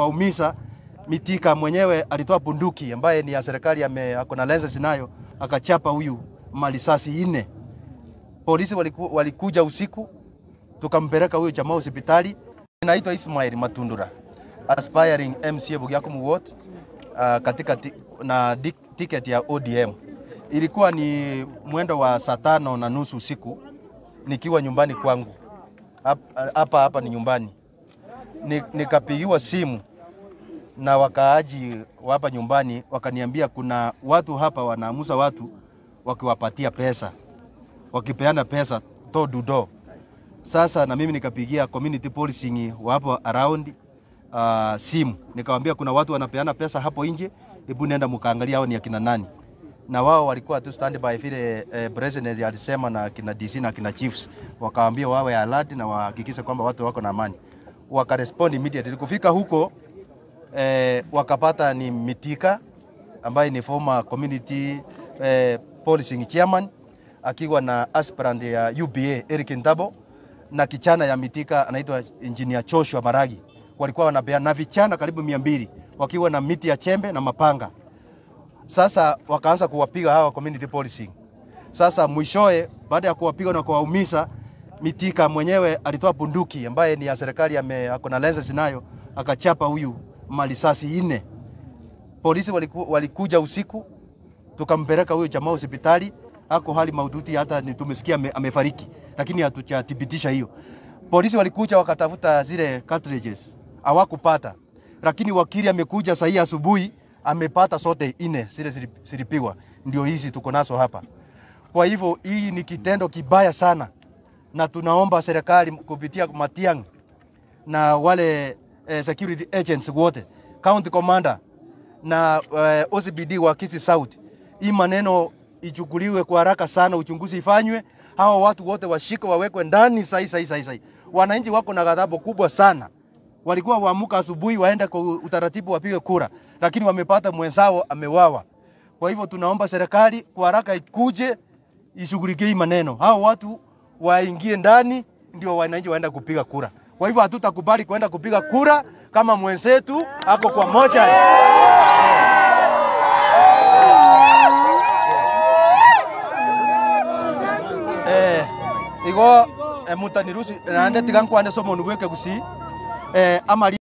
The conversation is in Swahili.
waumiza Mitika mwenyewe alitoa bunduki ambaye ni ya serikali, ako na lenses nayo, akachapa huyu malisasi ine. Polisi waliku, walikuja usiku, tukampeleka huyo jamaa hospitali. Naitwa Ismail Matundura, aspiring MCA Bugyakumu Ward, uh, katika na ticket ya ODM. Ilikuwa ni mwendo wa saa tano na nusu usiku nikiwa nyumbani kwangu hapa hapa ni nyumbani, nikapigiwa simu na wakaaji hapa nyumbani wakaniambia kuna watu hapa wanaamusa watu wakiwapatia pesa, wakipeana pesa to dudo. Sasa na mimi nikapigia community policing wapo around uh, simu nikawambia kuna watu wanapeana pesa hapo nje, hebu nenda mkaangalia hao ni akina nani. Na wao walikuwa tu standby vile eh, president alisema na kina DC na kina chiefs, wakawaambia wawe alert na wahakikisha kwamba watu wako na amani. Wakarespond immediately. Kufika huko eh, wakapata ni Mitika ambaye ni former community eh, policing chairman akiwa na aspirant ya UBA Eric Ndabo na kichana ya Mitika anaitwa engineer Joshua Maragi. Walikuwa wanapeana na vichana karibu mia mbili wakiwa na miti ya chembe na mapanga. Sasa wakaanza kuwapiga hawa community policing. Sasa mwishoe, baada ya kuwapiga na kuwaumiza, Mitika mwenyewe alitoa bunduki ambaye ni ya serikali, ako na leseni nayo, akachapa huyu marisasi ine. Polisi waliku, walikuja usiku, tukampeleka huyo jamaa hospitali, ako hali mahututi, hata tumesikia amefariki, lakini hatujathibitisha hiyo. Polisi walikuja wakatafuta zile cartridges, hawakupata, lakini wakili amekuja sahii asubuhi, amepata sote ine zile zilipigwa, ndio hizi tuko nazo hapa. Kwa hivyo hii ni kitendo kibaya sana, na tunaomba serikali kupitia Matiang'i na wale eh, security agents wote, county commander na eh, OCBD wa Kisi South. Hii maneno ichukuliwe kwa haraka sana, uchunguzi ifanywe, hawa watu wote washike, wawekwe ndani sai sai sai sai. Wananchi wako na ghadhabu kubwa sana, walikuwa waamuka asubuhi waenda kwa utaratibu wapige kura, lakini wamepata mwenzao amewawa. Kwa hivyo tunaomba serikali kwa haraka ikuje ishughulikie maneno, hao watu waingie ndani, ndio wananchi waenda kupiga kura. Kwa hivyo hatutakubali kwenda kupiga kura kama mwenzetu ako kwa moja. Eh, eh. igo eh, mutanirusi naende eh, tiga nkwande somo nuweke gusi eh, amari